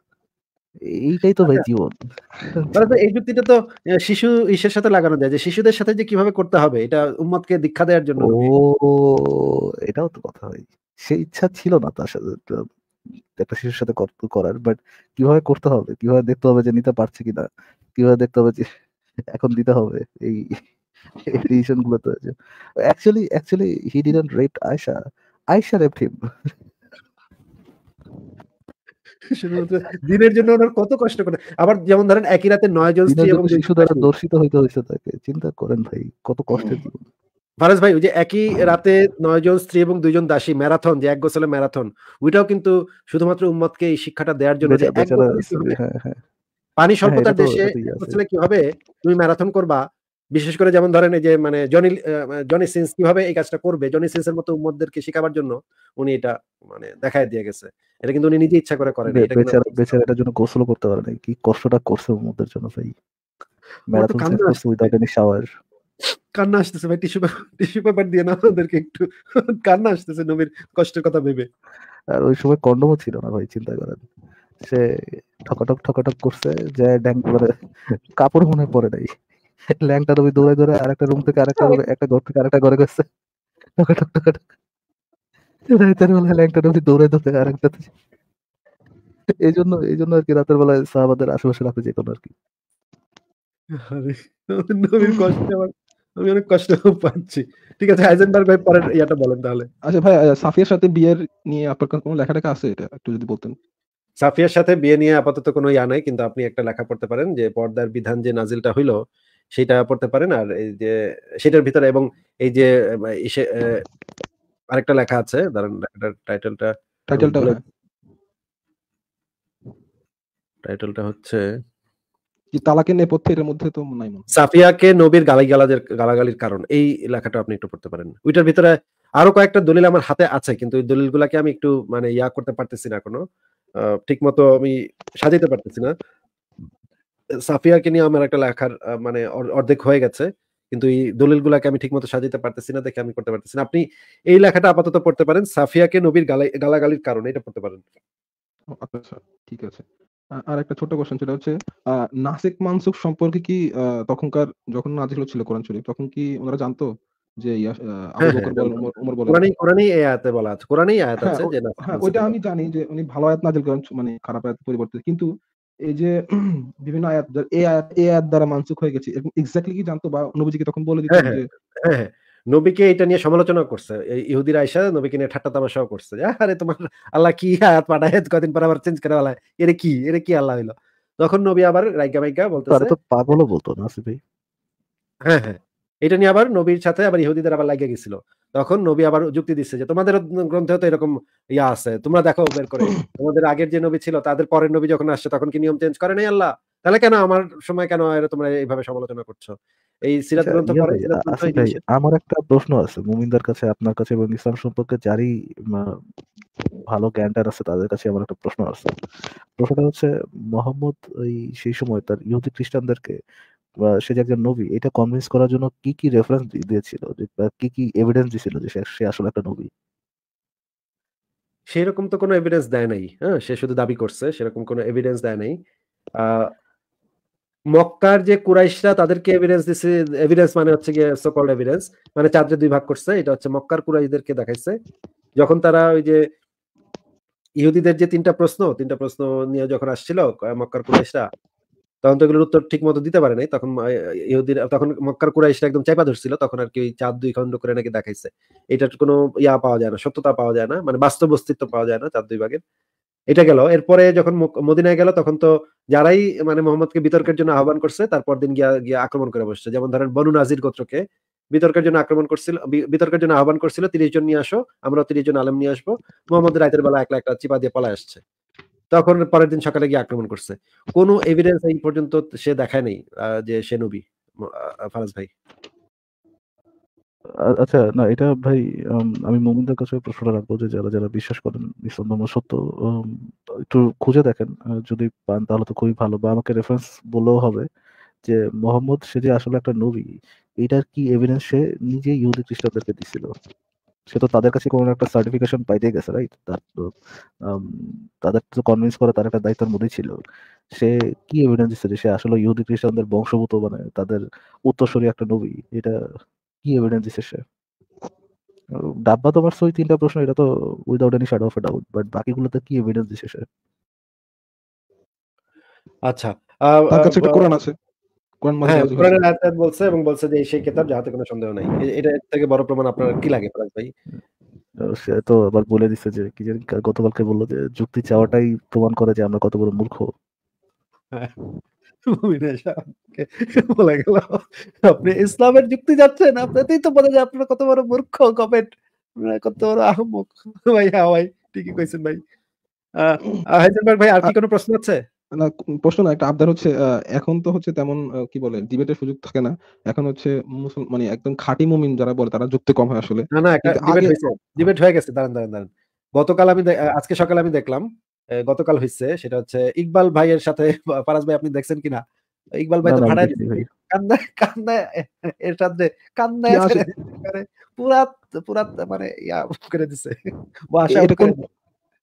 [SPEAKER 3] এইটাই তো ভাই আচ্ছা। জীবন
[SPEAKER 2] এই যুক্তিটা তো শিশু ঈশ্বর সাথে লাগানো যায় যে শিশুদের সাথে যে কিভাবে করতে হবে এটা উম্মতকে দীক্ষা দেওয়ার জন্য
[SPEAKER 3] ও এটাও তো কথা হয় সে ইচ্ছা ছিল না তার সাথে একটা শিশুর সাথে করার বাট কিভাবে করতে হবে কিভাবে দেখতে হবে যে নিতে পারছে কিনা কিভাবে দেখতে হবে যে এখন দিতে হবে এই ডিসিশন গুলো তো actually actually he didn't rape Ayesha Ayesha raped him
[SPEAKER 2] শুধুমাত্র দিনের জন্য ওনার কত কষ্ট করে আবার যেমন ধরেন একই রাতে নয় জন স্ত্রী এবং শিশু দ্বারা
[SPEAKER 3] দর্শিত হইতে হয়েছে তাকে চিন্তা করেন ভাই কত কষ্টের জীবন
[SPEAKER 2] ফারাজ ভাই ওই যে একই রাতে নয় জন স্ত্রী এবং দুইজন দাসী ম্যারাথন যে এক গোসলে ম্যারাথন ওইটাও কিন্তু শুধুমাত্র উম্মতকে এই শিক্ষাটা দেওয়ার জন্য যে হ্যাঁ, হ্যাঁ।
[SPEAKER 1] পানি হ্যাঁ, স্বল্পতার দেশে ইয়ে গোসলে
[SPEAKER 2] কি হবে তুমি ম্যারাথন করবা বিশেষ করে যেমন ধরেন এই যে মানে জনি মানে জনি সিন্স কিভাবে এই কাজটা করবে জনি সিন্সের মতো উম্মতদেরকে শেখাবার জন্য উনি এটা মানে দেখায় দিয়ে গেছে এটা কিন্তু উনি নিজে ইচ্ছা করে করেন এটা বেচারা
[SPEAKER 3] বেচারা এটার জন্য গোসল করতে পারে না কি কষ্টটা করছে ওদের জন্য ভাই
[SPEAKER 2] ম্যারাথন করছে
[SPEAKER 3] উইদাউট এনি শাওয়ার
[SPEAKER 2] কান্না আসতেছে ভাই টিস্যু টিস্যু পেপার দিয়ে না ওদেরকে একটু কান্না আসতেছে নবীর কষ্টের কথা ভেবে
[SPEAKER 3] আর ওই সময় কন্ডমও ছিল না ভাই চিন্তা করেন সে ঠকাঠক ঠকাঠক করছে যে ড্যাং পরে কাপড় মনে পড়ে নাই ল্যাংটা নবী দৌড়ে দৌড়ে আরেকটা রুম থেকে আরেকটা একটা ঘর থেকে আরেকটা ঘরে গেছে ঠকাঠক ঠকাঠক রাতের বেলা একটা নদী দৌড়ে দৌড়ে আরেকটা এই জন্য এই জন্য আর কি রাতের বেলায় সাহাবাদের
[SPEAKER 1] আশেপাশে যে কোনো আর কি আমি অনেক কষ্ট পাচ্ছি ঠিক আছে হাইজেনবার্গ ভাই পরের ইয়াটা বলেন তাহলে আচ্ছা ভাই সাফিয়ার সাথে বিয়ের নিয়ে আপনার কোনো লেখা টেখা আছে এটা একটু যদি বলতেন
[SPEAKER 2] সাফিয়ার সাথে বিয়ে নিয়ে আপাতত কোনো ইয়া নাই কিন্তু আপনি একটা লেখা পড়তে পারেন যে পর্দার বিধান যে নাজিলটা হইলো সেটা পড়তে পারেন আর এই যে সেটার ভিতরে এবং এই যে আরেকটা লেখা আছে টাইটেলটা টাইটেলটা টাইটেলটা হচ্ছে
[SPEAKER 1] কি তালাকের নেপথ্যে এর মধ্যে তো নাই মনে
[SPEAKER 2] সাফিয়াকে নবীর গালাগালির কারণ এই লেখাটা আপনি একটু পড়তে পারেন ওইটার ভিতরে আরো কয়েকটা দলিল আমার হাতে আছে কিন্তু ওই দলিলগুলোকে আমি একটু মানে ইয়া করতে পারতেছি না কোনো ঠিক মতো আমি সাজাইতে পারতেছি না সাফিয়াকে নিয়ে আমার একটা লেখার মানে অর্ধেক হয়ে গেছে কিন্তু এই দলিলগুলোকে আমি ঠিকমতো সাজিতে পারতেছি না দেখে আমি করতে পারতেছি না আপনি এই লেখাটা আপাতত পড়তে পারেন সাফিয়াকে নবীর গালাগালির কারণে এটা পড়তে পারেন
[SPEAKER 1] আচ্ছা, ঠিক আছে আর একটা ছোট কোশ্চেন সেটা হচ্ছে নাসিক মানসুক সম্পর্কে কি তখনকার যখন নাজিল ছিল কোরআন শরীফ তখন কি ওনারা জানতো যে আমি জানি যে উনি ভালো আয়াত নাজিল করেন মানে খারাপ আয়াত পরিবর্তে কিন্তু এই যে *clears throat* বিভিন্ন আয়াত এই আয়াত এই আয়াত দ্বারা মানসুখ হয়ে গেছে এক্স্যাক্টলি কি জানতো বা নবীজিকে তখন বলে দিতেন হ্যাঁ, হ্যাঁ, যে
[SPEAKER 2] হ্যাঁ, হ্যাঁ নবীকে এটা নিয়ে সমালোচনা করছে ইহুদির আয়সা নবীকে নিয়ে ঠাট্টা তামাশাও করছে আরে তোমার আল্লাহ কি আয়াত পাঠায় কদিন পর আবার চেঞ্জ করে আল্লাহ এর কি এর কি আল্লাহ হইলো তখন নবী আবার রাইগা মাইগা বলতো তো
[SPEAKER 3] পাগলও বলতো না ভাই হ্যাঁ হ্যাঁ
[SPEAKER 2] এটা নিয়ে আবার নবীর সাথে আবার ইহুদিদের আবার লাগিয়ে গেছিল তখন নবী আবার যুক্তি দিচ্ছে যে তোমাদের গ্রন্থে তো এরকম ইয়া আছে তোমরা দেখো বের করে তোমাদের আগের যে নবী ছিল তাদের পরের নবী যখন আসছে তখন কি নিয়ম চেঞ্জ করে নাই আল্লাহ তাহলে কেন আমার সময় কেন তোমরা এইভাবে সমালোচনা করছো এই সিরাত আচ্ছা, গ্রন্থ
[SPEAKER 3] আচ্ছা আমার একটা প্রশ্ন আছে মুমিনদার কাছে আপনার কাছে এবং ইসলাম সম্পর্কে যারই ভালো জ্ঞানটার আছে তাদের কাছে আমার একটা প্রশ্ন আছে প্রশ্নটা হচ্ছে মোহাম্মদ ওই সেই সময় তার ইহুদি খ্রিস্টানদেরকে সে যে একজন নবী এটা কনভিন্স করার জন্য কি কি রেফারেন্স দিয়েছিল বা কি কি এভিডেন্স দিয়েছিল যে সে আসলে একটা নবী
[SPEAKER 2] সেরকম তো কোনো এভিডেন্স দেয় নাই হ্যাঁ সে শুধু দাবি করছে সেরকম কোনো এভিডেন্স দেয় নাই মক্কার যে কুরাইশরা তাদেরকে এভিডেন্স দিছে এভিডেন্স মানে হচ্ছে গিয়ে সকল এভিডেন্স মানে চাঁদে দুই ভাগ করছে এটা হচ্ছে মক্কার কুরাইশদেরকে দেখাইছে যখন তারা ওই যে ইহুদিদের যে তিনটা প্রশ্ন তিনটা প্রশ্ন নিয়ে যখন আসছিল মক্কার কুরাইশরা তখন তো এগুলোর উত্তর ঠিক মতো দিতে পারে নাই তখন ইহুদির তখন মক্কার কুরাইশরা একদম চাইপা ধরছিল তখন আর কি চাঁদ দুই খণ্ড করে নাকি দেখাইছে এটার কোনো ইয়া পাওয়া যায় না সত্যতা পাওয়া যায় না মানে বাস্তব অস্তিত্ব পাওয়া যায় না চাঁদ দুই ভাগের এটা গেল এরপরে যখন মদিনায় গেল তখন তো যারাই মানে মোহাম্মদকে বিতর্কের জন্য আহ্বান করছে তারপর দিন গিয়া গিয়ে আক্রমণ করে বসছে যেমন ধরেন বনু নাজির গোত্রকে বিতর্কের জন্য আক্রমণ করছিল বিতর্কের জন্য আহ্বান করছিল তিরিশ জন নিয়ে আসো আমরা তিরিশ জন আলম নিয়ে আসবো মোহাম্মদ রাইতের বেলা একলা একলা চিপা দিয়ে পলায় আসছে তখন পরের দিন সকালে গিয়ে আক্রমণ করছে কোন এভিডেন্স এই পর্যন্ত সে দেখায় নাই যে সে নবী ফারাজ ভাই
[SPEAKER 3] আচ্ছা না এটা ভাই আমি মোমিনদের কাছে প্রশ্নটা রাখবো যে যারা যারা বিশ্বাস করেন ইসলাম ধর্ম সত্য একটু খুঁজে দেখেন যদি পান তাহলে তো খুবই ভালো বা আমাকে রেফারেন্স বলেও হবে যে মোহাম্মদ সে যে আসলে একটা নবী এটার কি এভিডেন্স সে নিজে ইহুদি খ্রিস্টানদেরকে দিছিল সে তো তাদের কাছে কোনো একটা সার্টিফিকেশন পাইতে গেছে রাইট তার তো তাদের তো কনভিন্স করা তার একটা দায়িত্বের মধ্যেই ছিল সে কি এভিডেন্স দিচ্ছে যে সে আসলে ইহুদি খ্রিস্টানদের বংশভূত মানে তাদের উত্তরস্বরী একটা নবী এটা কি এভিডেন্স দিচ্ছে সে ডাব্বা তো পারছো ওই তিনটা প্রশ্ন এটা তো without any shadow
[SPEAKER 2] of a doubt but বাকিগুলোতে কি এভিডেন্স দিচ্ছে সে আচ্ছা তার কাছে একটা কোরআন আছে হ্যাঁ, কোরআন আয়াত বলছে এবং বলছে যে সেই কিতাব যাহাতে কোনো সন্দেহ নাই এটা থেকে বড় প্রমাণ আপনার কি লাগে ফরাজ ভাই
[SPEAKER 3] সে তো আবার বলে দিছে যে কি গতকালকে বললো যে যুক্তি চাওয়াটাই প্রমাণ করে যে আমরা কত বড় মূর্খ
[SPEAKER 2] হ্যাঁ, আপনি ইসলামের যুক্তি যাচ্ছেন আপনাতেই তো বলে যে আপনার কত বড় মূর্খ কমেন্ট কত বড় আহমক ভাই হ্যাঁ ভাই
[SPEAKER 1] ঠিকই কইছেন ভাই আহ ভাই আর কি কোনো প্রশ্ন আছে না প্রশ্ন না একটা আবদার হচ্ছে এখন তো হচ্ছে তেমন কি বলে ডিবেটের সুযোগ থাকে না এখন হচ্ছে মানে একদম খাঁটি মুমিন যারা বলে তারা যুক্তি কম হয় আসলে না না একটা ডিবেট হয়েছে ডিবেট হয়ে গেছে দাঁড়ান দাঁড়ান দাঁড়ান গতকাল
[SPEAKER 2] আমি আজকে সকালে আমি দেখলাম গতকাল হয়েছে সেটা হচ্ছে ইকবাল ভাইয়ের সাথে পারাস *laughs* ভাই আপনি দেখছেন কিনা ইকবাল ভাই তো ভাড়া ভাড়ায় কান্না কান্না এর সাথে কান্দায় পুরা পুরা মানে ইয়া করে দিছে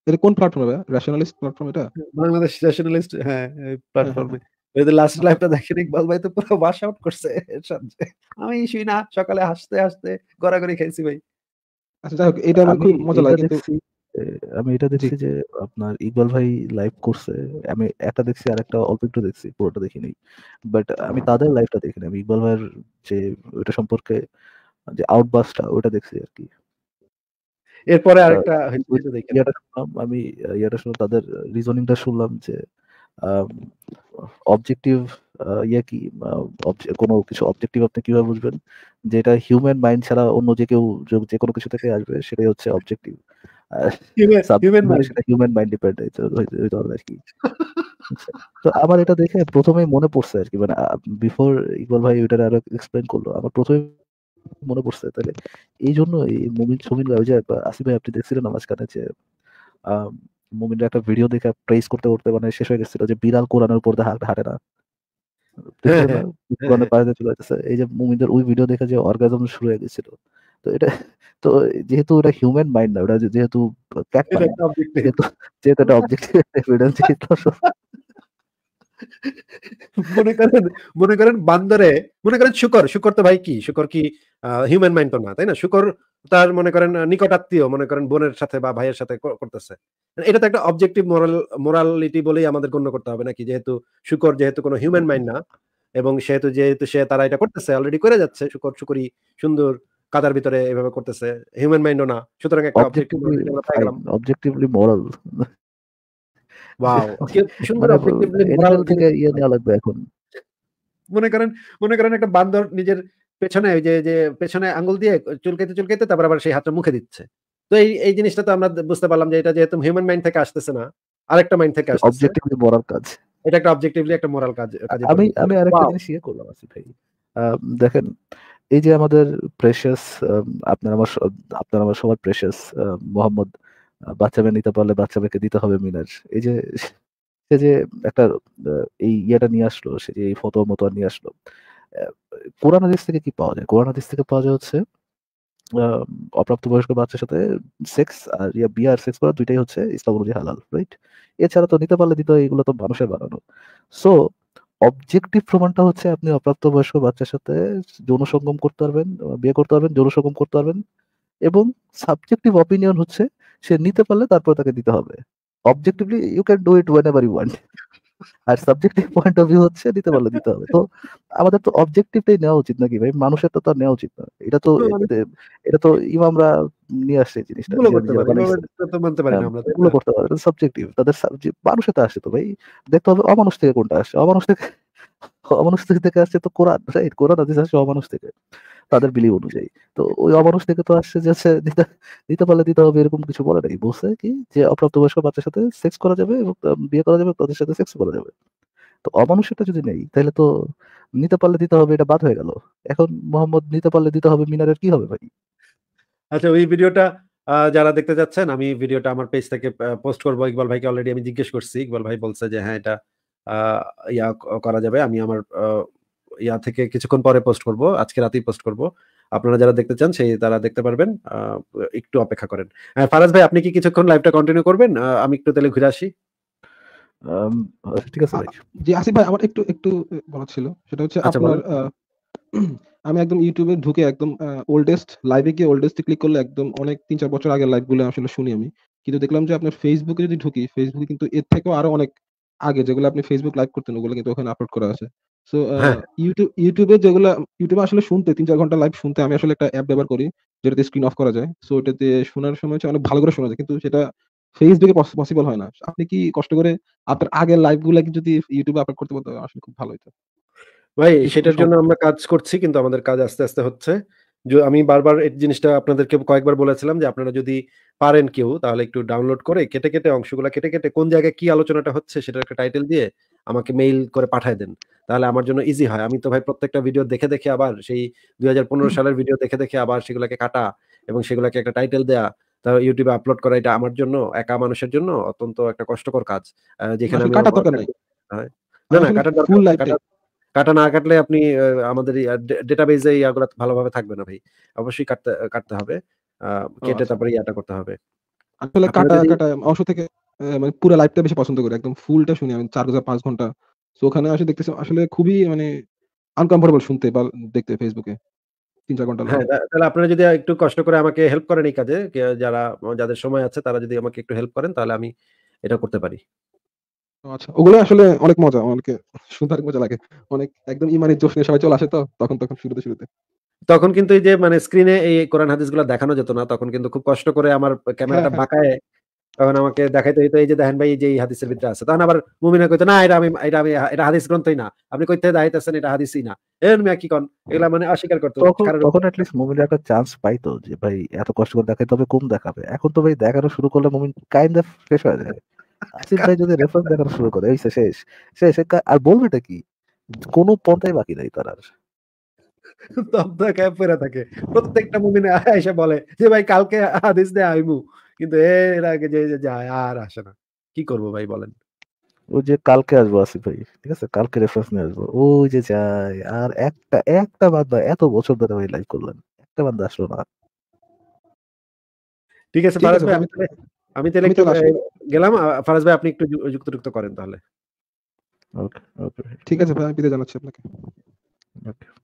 [SPEAKER 1] এটা কোন প্ল্যাটফর্মে রেশনালিস্ট প্ল্যাটফর্ম এটা বাংলাদেশ রেশনালিস্ট হ্যাঁ প্ল্যাটফর্মে
[SPEAKER 2] ওদের লাস্ট লাইফটা দেখেন ইকবাল ভাই তো পুরো ওয়াশ আউট করছে আমি শুই না সকালে হাসতে হাসতে গড়াগড়ি খাইছি ভাই আচ্ছা যাই হোক এটা আমার খুব মজা লাগে কিন্তু
[SPEAKER 3] আমি এটা দেখছি যে আপনার ইকবাল ভাই লাইভ করছে আমি একটা দেখছি আর একটা অল্প একটু দেখছি পুরোটা দেখিনি বাট আমি তাদের লাইভটা দেখিনি আমি ইকবাল ভাইয়ের যে ওইটা সম্পর্কে যে আউটবাসটা ওটা দেখছি আর কি
[SPEAKER 2] এরপরে আচ্ছা, আরেকটা
[SPEAKER 3] শুনলাম আমি ইয়াটা তাদের রিজনিংটা শুনলাম যে অবজেক্টিভ ইয়ে কি কোনো কিছু অবজেক্টিভ আপনি কিভাবে বুঝবেন যেটা হিউম্যান মাইন্ড ছাড়া অন্য যে কেউ যে কোনো কিছু থেকে আসবে সেটাই হচ্ছে অবজেক্টিভ হিউম্যান মাইন্ড ডিপেন্ড আর মানে কি তো আমার এটা দেখে প্রথমে মনে পড়ছে আর কি মানে বিফোর ইকবাল ভাই ওইটা আরো এক্সপ্লেন করলো আমার প্রথমে মনে পড়ছে তাহলে এই জন্য এই মুমিন সুমিন ওই যে আসিফ ভাই আপনি দেখছিলেন মাঝখানে যে মুমিনরা একটা ভিডিও দেখে প্রেস করতে করতে মানে শেষ হয়ে গেছিল যে বিড়াল কোরআনের উপর হাঁটে না হ্যাঁ, হ্যাঁ, হ্যাঁ, এই যে মুমিনদের ওই ভিডিও দেখে যে অর্গাজম শুরু হয়ে গেছিল তো এটা তো যেহেতু এটা হিউম্যান মাইন্ড না ওটা যেহেতু যেহেতু এটা অবজেক্টিভ এভিডেন্স
[SPEAKER 2] *laughs* মনে করেন মনে করেন বান্দরে মনে করেন শুকর শুকর তো ভাই কি শুকর কি হিউম্যান মাইন্ড তো না তাই না শুকর তার মনে করেন নিকটাত্মীয় মনে করেন বোনের সাথে বা ভাইয়ের সাথে করতেছে মানে এটা তো একটা অবজেক্টিভ মোরাল মোরালিটি বলেই আমাদের গণ্য করতে হবে নাকি যেহেতু শুকর যেহেতু কোনো হিউম্যান মাইন্ড না এবং সেহেতু যেহেতু সে তারা এটা করতেছে অলরেডি করে যাচ্ছে শুকর শুকরি সুন্দর কাদার ভিতরে এভাবে করতেছে হিউম্যান মাইন্ডও না সুতরাং একটা
[SPEAKER 3] অবজেক্টিভলি মোরাল
[SPEAKER 2] *laughs* মানে থেকে ইয়ে মনে করেন মনে করেন একটা বান্দর নিজের পেছনে ওই যে পেছনে আঙ্গুল দিয়ে চুলকাইতে চুলকাইতে তারপর আবার সেই হাতটা মুখে দিচ্ছে তো এই এই জিনিসটা তো আমরা বুঝতে পারলাম যে এটা যেহেতু হিউম্যান মাইন্ড থেকে আসতেছে না আরেকটা মাইন্ড থেকে আসছে অবজেক্টিভলি মোরাল কাজ এটা একটা অবজেক্টিভলি একটা মোরাল কাজ আমি আমি আরেকটা জিনিস ইয়ে করলাম আসিফ ভাই
[SPEAKER 3] দেখেন এই যে আমাদের প্রেশাস আপনার আমার আপনার আমার সবার প্রেশাস মোহাম্মদ বাচ্চা মেয়ে নিতে পারলে বাচ্চা মেয়েকে দিতে হবে মিনার এই যে সে যে একটা এই ইয়েটা নিয়ে আসলো সে যে এই ফটো মতো নিয়ে আসলো কোরআন হাদিস থেকে কি পাওয়া যায় কোরআন হাদিস থেকে পাওয়া যায় হচ্ছে অপ্রাপ্ত বয়স্ক বাচ্চার সাথে সেক্স আর ইয়া বিয়ে আর সেক্স করা দুইটাই হচ্ছে ইসলাম অনুযায়ী হালাল রাইট এছাড়া তো নিতে পারলে দিতে হয় এগুলো তো মানুষের বানানো সো অবজেক্টিভ প্রমাণটা হচ্ছে আপনি অপ্রাপ্ত বয়স্ক বাচ্চার সাথে যৌন সঙ্গম করতে পারবেন বিয়ে করতে পারবেন যৌন সঙ্গম করতে পারবেন এবং সাবজেক্টিভ অপিনিয়ন হচ্ছে সে নিতে পারলে তারপর তাকে দিতে হবে objectively you can do it whenever you want আর সাবজেক্টিভ পয়েন্ট অফ ভিউ হচ্ছে দিতে পারলে দিতে হবে তো আমাদের তো অবজেক্টিভটাই নেওয়া উচিত নাকি ভাই মানুষের তো নেওয়া উচিত না এটা তো মানে এটা তো ইমামরা নিয়ে আসছে জিনিসটা করতে পারে সাবজেক্টিভ হ্যাঁ, তাদের মানুষের তো আসে তো ভাই দেখতে হবে অমানুষ থেকে কোনটা আসে অমানুষ থেকে অমানুষ থেকে আসছে তো কোরআন রাইট কোরআন আদিস আসছে অমানুষ থেকে তাদের বিলিভ অনুযায়ী তো ওই অমানুষ থেকে তো আসছে যে দিতে দিতে পারলে দিতে হবে এরকম কিছু বলে নাই বসে কি যে অপ্রাপ্ত বয়স্ক বাচ্চার সাথে সেক্স করা যাবে এবং বিয়ে করা যাবে তাদের সাথে সেক্স করা যাবে তো অমানুষটা যদি নেই তাহলে তো নিতে পারলে দিতে হবে এটা বাদ হয়ে গেল এখন মোহাম্মদ নিতে পারলে দিতে হবে মিনারের কি হবে ভাই
[SPEAKER 2] আচ্ছা ওই ভিডিওটা যারা দেখতে যাচ্ছেন আমি ভিডিওটা আমার পেজ থেকে পোস্ট করবো ইকবাল ভাইকে অলরেডি আমি জিজ্ঞেস করছি ইকবাল ভাই বলছে যে হ্যাঁ এটা ইয়া করা যাবে আমি আমার ইয়া থেকে কিছুক্ষণ পরে পোস্ট করব আজকে রাতেই পোস্ট করব আপনারা যারা দেখতে চান সেই তারা দেখতে পারবেন একটু অপেক্ষা করেন ফারাজ ভাই আপনি কি কিছুক্ষণ লাইভটা কন্টিনিউ করবেন আমি একটু তাহলে ঘুরে আসি আচ্ছা, ঠিক আছে
[SPEAKER 1] জি আসিফ ভাই আমার একটু একটু বলা ছিল সেটা হচ্ছে আচ্ছা, আপনার আমি একদম ইউটিউবে ঢুকে একদম ওল্ডেস্ট লাইভে গিয়ে ওল্ডেস্টে ক্লিক করলে একদম অনেক তিন চার বছর আগের লাইভগুলো আসলে শুনি আমি কিন্তু দেখলাম যে আপনার ফেসবুকে যদি ঢুকি ফেসবুকে কিন্তু এর থেকেও আরো অনেক আগে যেগুলো আপনি ফেসবুক লাইভ করতেন ওগুলো কিন্তু ওখানে আপলোড করা আছে সো ইউটিউব ইউটিউবে যেগুলো ইউটিউবে আসলে শুনতে তিন চার ঘন্টা লাইভ শুনতে আমি আসলে একটা অ্যাপ ব্যবহার করি যেটাতে স্ক্রিন অফ করা যায় সো ওটাতে শোনার সময় অনেক ভালো করে শোনা যায় কিন্তু সেটা ফেসবুকে পসিবল হয় না আপনি কি কষ্ট করে আপনার আগের লাইভগুলো যদি ইউটিউবে আপলোড করতে পারতো আসলে খুব ভালো হতো ভাই সেটার জন্য
[SPEAKER 2] আমরা কাজ করছি কিন্তু আমাদের কাজ আস্তে আস্তে হচ্ছে আমি বারবার এই জিনিসটা আপনাদেরকে কয়েকবার বলেছিলাম যে আপনারা যদি পারেন কেউ তাহলে একটু ডাউনলোড করে কেটে কেটে অংশগুলো কেটে কেটে কোন জায়গায় কি আলোচনাটা হচ্ছে সেটা একটা টাইটেল দিয়ে আমাকে মেইল করে পাঠায় দেন তাহলে আমার জন্য ইজি হয় আমি তো ভাই প্রত্যেকটা ভিডিও দেখে দেখে আবার সেই দুই সালের ভিডিও দেখে দেখে আবার সেগুলোকে কাটা এবং সেগুলোকে একটা টাইটেল দেয়া তারপর ইউটিউবে আপলোড করা এটা আমার জন্য একা মানুষের জন্য অত্যন্ত একটা কষ্টকর কাজ যেখানে আমি কাটা দরকার নাই না না কাটা কাটা না কাটলে আপনি আমাদের ডেটাবেজে ইয়াগুলো ভালোভাবে থাকবে না ভাই অবশ্যই কাটতে কাটতে হবে কেটে আচ্ছা। তারপরে ইয়াটা করতে হবে
[SPEAKER 1] আসলে কাটা কাটা অংশ থেকে মানে পুরো লাইফটা বেশি পছন্দ করি। একদম ফুলটা শুনি আমি চার ঘন্টা পাঁচ ঘন্টা। তো ওখানে আসে দেখতেছি আসলে খুবই মানে আনকমফোর্টেবল শুনতে বা দেখতে ফেসবুকে ঘন্টা হ্যাঁ,
[SPEAKER 2] তাহলে আপনারা যদি একটু কষ্ট করে আমাকে হেল্প করেন এই কাজে, যারা যাদের সময় আছে তারা যদি আমাকে একটু হেল্প করেন তাহলে আমি এটা করতে পারি। আচ্ছা। ওগুলো আসলে
[SPEAKER 1] অনেক মজা। অনেকে শুনতে মজা লাগে। অনেক একদম ইমানের জোশ নিয়ে সবাই চলে আসে তো তখন, তখন শুরুতে, শুরুতে। তখন কিন্তু এই যে
[SPEAKER 2] মানে স্ক্রিনে এই কোরআন হাদিসগুলা দেখানো যেত না। তখন কিন্তু খুব কষ্ট করে আমার হ্যাঁ, ক্যামেরাটা হ্যাঁ। বাঁকায় তখন আমাকে দেখাইতে হইতো এই যে দেখেন ভাই এই যে এই হাদিসের ভিতরে আছে তখন আবার মুমিনা কইতো না এটা আমি এটা আমি এটা হাদিস গ্রন্থই না আপনি কইতে দেখাইতেছেন এটা হাদিসই না এর মিয়া কি কোন এগুলা মানে অস্বীকার করতো তখন
[SPEAKER 1] অ্যাটলিস্ট
[SPEAKER 3] মুমিনা একটা চান্স পাইতো যে ভাই এত কষ্ট করে দেখাই তবে কম দেখাবে এখন তো ভাই দেখানো শুরু করলে মুমিন কাইন্ড অফ শেষ হয়ে যায় আসিফ ভাই যদি রেফারেন্স দেখানো শুরু করে এই শেষ শেষ আর বলবেটা কি কোনো পন্থাই বাকি নাই তার আর
[SPEAKER 2] তব দেখায় পড়ে থাকে প্রত্যেকটা মুমিনে আয়সা বলে যে ভাই কালকে হাদিস দেয় আইমু কিন্তু এর আগে যে যায় আর আসে না কি করব ভাই বলেন
[SPEAKER 3] ও যে কালকে আসবো আসিফ ভাই ঠিক আছে কালকে রেফারেন্স নিয়ে আসবো ও যে যায় আর একটা একটা বান্দা এত বছর ধরে ভাই লাইভ করলেন একটা বাদ আসলো না
[SPEAKER 2] ঠিক আছে ফারাজ ভাই আমি তাহলে আমি তাহলে একটু গেলাম ফারাজ ভাই আপনি একটু যুক্ত যুক্ত করেন তাহলে ওকে ওকে ঠিক আছে ভাই আমি বিদায় জানাচ্ছি আপনাকে
[SPEAKER 3] ওকে